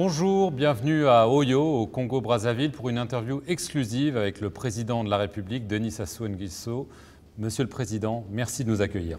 Bonjour, bienvenue à Oyo, au Congo-Brazzaville, pour une interview exclusive avec le président de la République, Denis Sassou Nguesso. Monsieur le Président, merci de nous accueillir.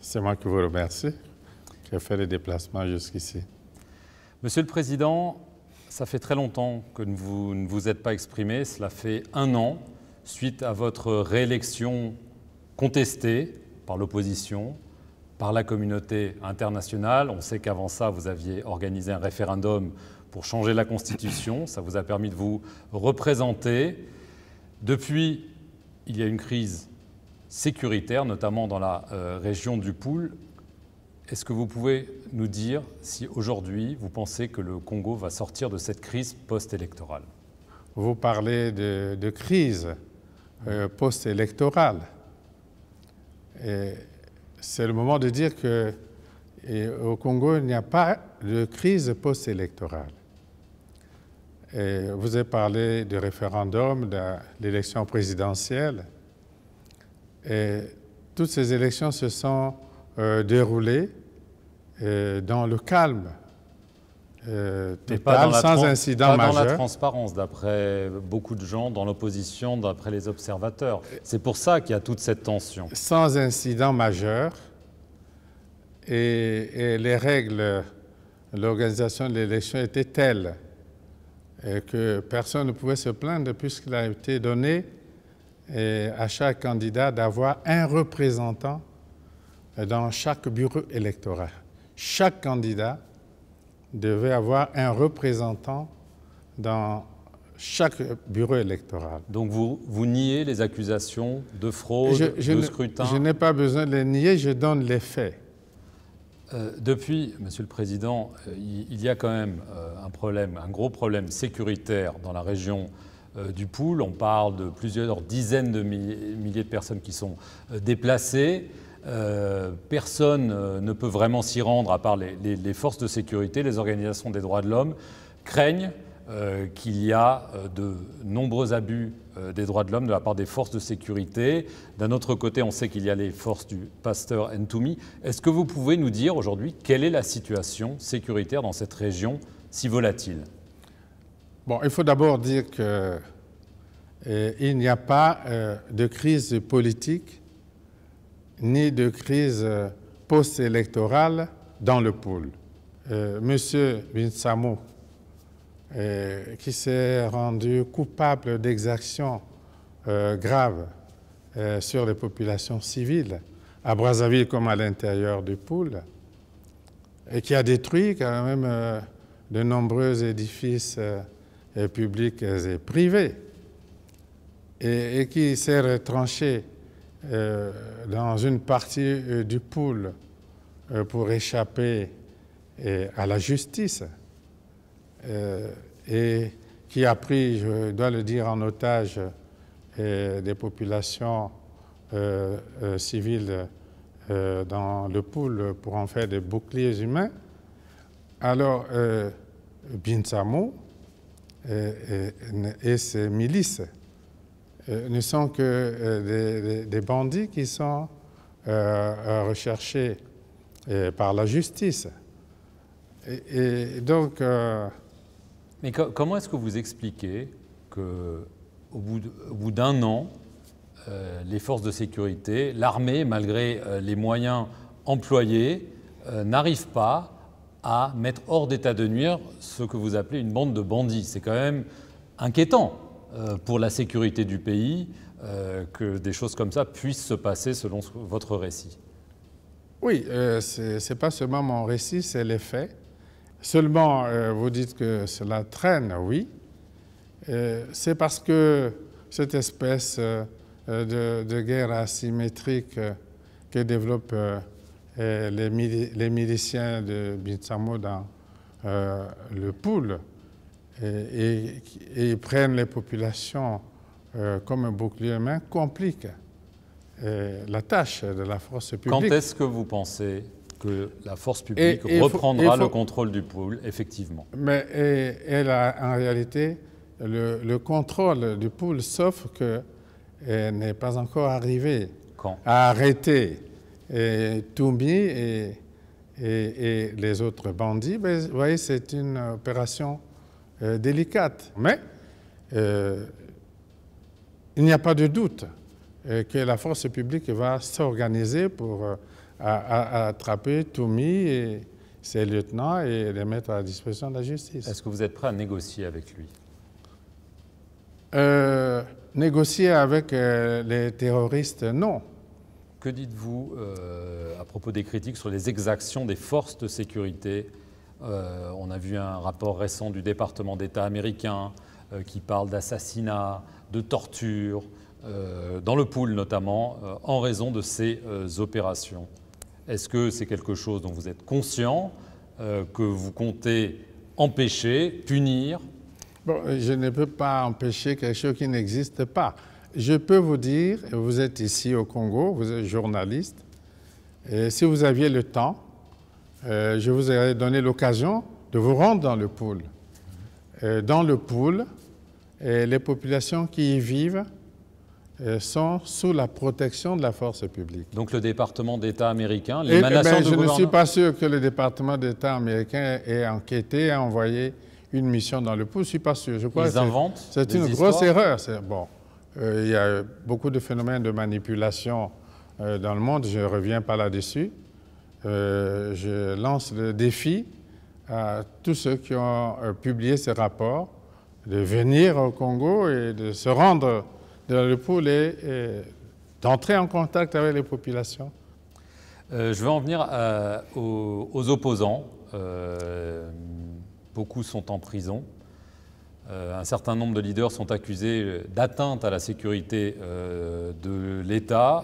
C'est moi qui vous remercie qui a fait les déplacements jusqu'ici. Monsieur le Président, ça fait très longtemps que vous ne vous êtes pas exprimé. Cela fait un an, suite à votre réélection contestée par l'opposition, par la communauté internationale. On sait qu'avant ça, vous aviez organisé un référendum pour changer la Constitution. Ça vous a permis de vous représenter. Depuis, il y a une crise sécuritaire, notamment dans la euh, région du poule Est-ce que vous pouvez nous dire si aujourd'hui vous pensez que le Congo va sortir de cette crise post-électorale Vous parlez de, crise euh, post-électorale c'est le moment de dire que au Congo, il n'y a pas de crise post-électorale. vous avez parlé du référendum, de l'élection présidentielle. Et toutes ces élections se sont euh, déroulées euh, dans le calme, euh, sans incident pas majeur. dans la transparence, d'après beaucoup de gens, dans l'opposition, d'après les observateurs. Euh, C'est pour ça qu'il y a toute cette tension. Sans incident majeur, et, et les règles de l'organisation de l'élection étaient telles euh, que personne ne pouvait se plaindre puisqu'il a été donné à chaque candidat d'avoir un représentant dans chaque bureau électoral. Chaque candidat devait avoir un représentant dans chaque bureau électoral. Donc vous, vous niez les accusations de fraude, de scrutin Je n'ai pas besoin de les nier, je donne les faits. Euh, depuis, Monsieur le Président, euh, il, y a quand même euh, un problème, un gros problème sécuritaire dans la région du Poule. On parle de plusieurs dizaines de milliers, de personnes qui sont déplacées. Euh, personne euh, ne peut vraiment s'y rendre, à part les, forces de sécurité, les organisations des droits de l'homme, craignent euh, qu'il y a de nombreux abus des droits de l'homme de la part des forces de sécurité. D'un autre côté, on sait qu'il y a les forces du pasteur Ntoumi. Est-ce que vous pouvez nous dire aujourd'hui quelle est la situation sécuritaire dans cette région si volatile Bon, il faut d'abord dire qu'il n'y a pas de crise politique ni de crise euh, post-électorale dans le pôle. Euh, Monsieur Binsamo, euh, qui s'est rendu coupable d'exactions graves sur les populations civiles, à Brazzaville comme à l'intérieur du pôle, et qui a détruit quand même de nombreux édifices publics et privés, et qui s'est retranché euh, dans une partie euh, du pool euh, pour échapper à la justice et qui a pris, je dois le dire, en otage des populations civiles dans le pool pour en faire des boucliers humains. Alors, Bin et ses milices euh, ne sont que euh, des, bandits qui sont euh, recherchés par la justice. Et, donc. Mais comment est-ce que vous expliquez que, au bout d'un an, les forces de sécurité, l'armée, malgré les moyens employés, n'arrivent pas à mettre hors d'état de nuire ce que vous appelez une bande de bandits. C'est quand même inquiétant. Euh, pour la sécurité du pays euh, que des choses comme ça puissent se passer selon votre récit Oui, euh, ce n'est pas seulement mon récit, c'est les faits. Seulement, vous dites que cela traîne, oui. c'est parce que cette espèce de, guerre asymétrique que développent les, miliciens de Bintamo dans le pool et, prennent les populations euh, comme un bouclier humain complique euh, la tâche de la force publique. Quand est-ce que vous pensez que la force publique reprendra le contrôle du poule, effectivement Mais elle a en réalité le, contrôle du pool, sauf que n'est pas encore arrivé à arrêter et Toumi et, et, et, les autres bandits. vous voyez, c'est une opération euh, délicate. Mais euh, il n'y a pas de doute euh, que la force publique va s'organiser pour attraper Tommy et ses lieutenants et les mettre à la disposition de la justice. Est-ce que vous êtes prêt à négocier avec lui Négocier avec les terroristes, non. Que dites-vous à propos des critiques sur les exactions des forces de sécurité euh, on a vu un rapport récent du département d'État américain euh, qui parle d'assassinats, de tortures, euh, dans le pool notamment, en raison de ces opérations. Est-ce que c'est quelque chose dont vous êtes conscient, que vous comptez empêcher, punir Je ne peux pas empêcher quelque chose qui n'existe pas. Je peux vous dire, vous êtes ici au Congo, vous êtes journaliste, si vous aviez le temps, euh, je vous ai donné l'occasion de vous rendre dans le pôle. Euh, dans le pôle, euh, les populations qui y vivent sont sous la protection de la force publique. Donc le département d'État américain, Les eh ben, de Je ne suis pas sûr que le département d'État américain ait enquêté, ait envoyé une mission dans le pôle. Je ne suis pas sûr. Je crois Ils C'est une grosse erreur. Bon, il y a beaucoup de phénomènes de manipulation dans le monde. Je ne reviens pas là-dessus. Euh, je lance le défi à tous ceux qui ont euh, publié ces rapports de venir au Congo et de se rendre dans le poule et, d'entrer en contact avec les populations. Euh, je vais en venir aux, opposants. beaucoup sont en prison. un certain nombre de leaders sont accusés d'atteinte à la sécurité de l'État.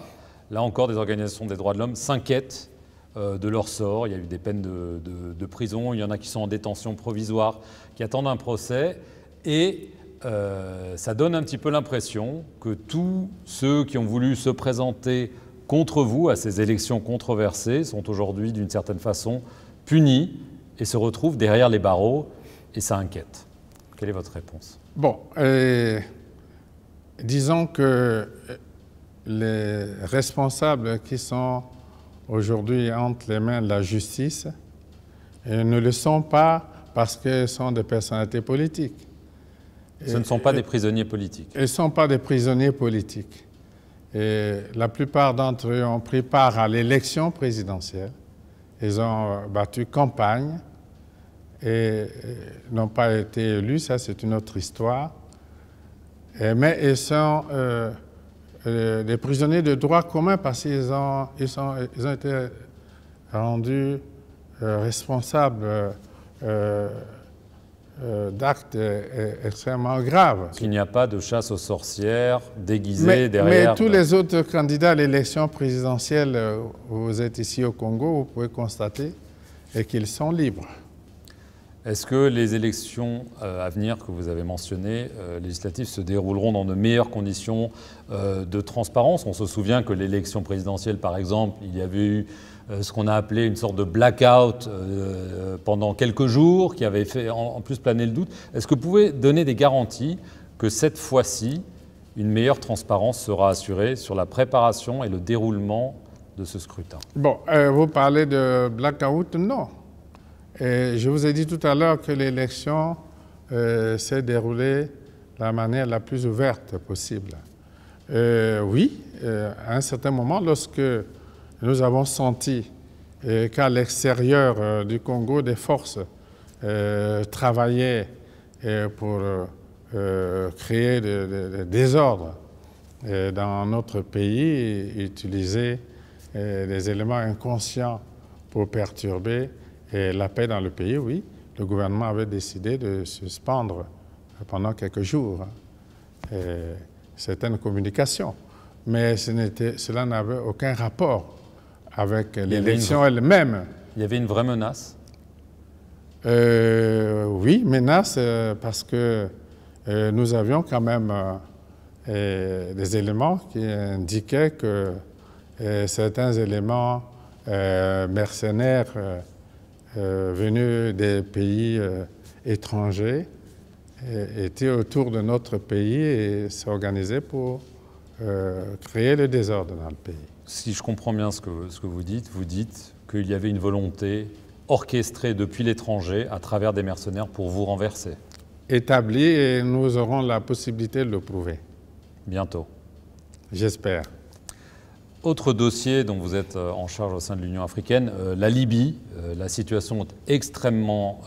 Là encore, des organisations des droits de l'homme s'inquiètent euh, de leur sort. Il y a eu des peines de, prison, il y en a qui sont en détention provisoire, qui attendent un procès. Et euh, ça donne un petit peu l'impression que tous ceux qui ont voulu se présenter contre vous à ces élections controversées sont aujourd'hui d'une certaine façon punis et se retrouvent derrière les barreaux et ça inquiète. Quelle est votre réponse Bon, disons que les responsables qui sont aujourd'hui entre les mains de la justice et ne le sont pas parce qu'elles sont des personnalités politiques. Ce ne sont pas des prisonniers politiques. Ils ne sont pas des prisonniers politiques. Et la plupart d'entre eux ont pris part à l'élection présidentielle. Ils ont battu campagne et n'ont pas été élus, ça c'est une autre histoire. mais ils sont euh, les euh, prisonniers de droit commun parce qu'ils ont, ils sont, ils ont été rendus euh, responsables euh, d'actes extrêmement graves. Qu'il n'y a pas de chasse aux sorcières déguisées derrière. Mais tous les autres candidats à l'élection présidentielle, vous êtes ici au Congo, vous pouvez constater qu'ils sont libres. Est-ce que les élections euh, à venir que vous avez mentionnées, euh, législatives, se dérouleront dans de meilleures conditions euh, de transparence On se souvient que l'élection présidentielle, par exemple, il y avait eu ce qu'on a appelé une sorte de blackout pendant quelques jours, qui avait fait en plus planer le doute. Est-ce que vous pouvez donner des garanties que cette fois-ci, une meilleure transparence sera assurée sur la préparation et le déroulement de ce scrutin Bon, vous parlez de blackout, non je vous ai dit tout à l'heure que l'élection euh, s'est déroulée de la manière la plus ouverte possible. Euh, oui, euh, à un certain moment, lorsque nous avons senti qu'à l'extérieur du Congo, des forces travaillaient pour créer des désordres dans notre pays et utiliser des éléments inconscients pour perturber, et la paix dans le pays, oui, le gouvernement avait décidé de suspendre pendant quelques jours hein, certaines communications. Mais cela n'avait aucun rapport avec l'élection elle-même. Il y avait une vraie menace euh, Oui, menace euh, parce que euh, nous avions quand même des éléments qui indiquaient que certains éléments mercenaires euh, venus des pays euh, étrangers euh, étaient autour de notre pays et s'organisaient pour créer le désordre dans le pays. Si je comprends bien ce que, ce que vous dites, vous dites qu'il y avait une volonté orchestrée depuis l'étranger à travers des mercenaires pour vous renverser. Établie et nous aurons la possibilité de le prouver. Bientôt. J'espère. Autre dossier dont vous êtes euh, en charge au sein de l'Union africaine, euh, la Libye. Euh, la situation est extrêmement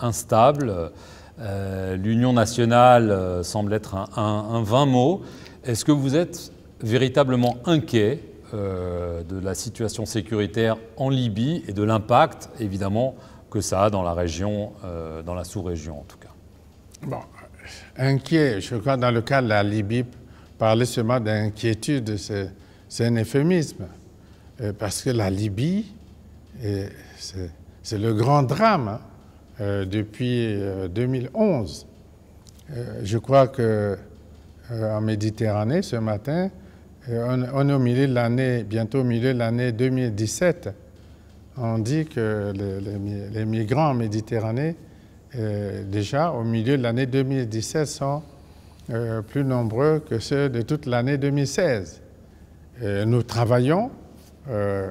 instable. L'Union nationale semble être un, un, vain mot. Est-ce que vous êtes véritablement inquiet de la situation sécuritaire en Libye et de l'impact, évidemment, que ça a dans la région, dans la sous-région en tout cas Bon, inquiet, je crois, dans le cas de la Libye, parler seulement d'inquiétude, c'est c'est un euphémisme, euh, parce que la Libye, euh, c'est le grand drame hein, euh, depuis 2011. Je crois qu'en en Méditerranée ce matin, on, est au milieu de l'année, bientôt au milieu de l'année 2017. On dit que les, migrants en Méditerranée, déjà au milieu de l'année 2017, sont plus nombreux que ceux de toute l'année 2016 nous travaillons euh,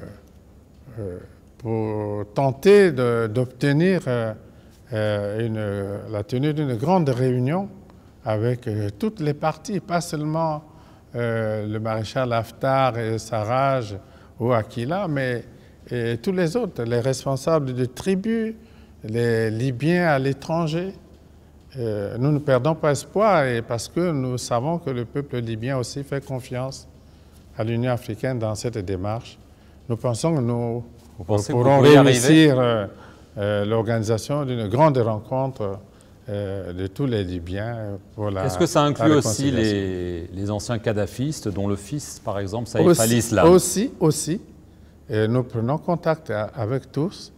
euh, pour tenter d'obtenir euh, la tenue d'une grande réunion avec toutes les parties, pas seulement le maréchal Haftar et Sarraj ou Aquila, mais tous les autres, les responsables de tribus, les Libyens à l'étranger. Nous ne perdons pas espoir et parce que nous savons que le peuple libyen aussi fait confiance à l'Union africaine dans cette démarche. Nous pensons que nous, pourrons réussir euh, euh, l'organisation d'une grande rencontre euh, de tous les Libyens pour la Est-ce que ça inclut aussi les, les, anciens kadhafistes, dont le fils, par exemple, Saïf al-Islam Aussi, aussi. nous prenons contact avec tous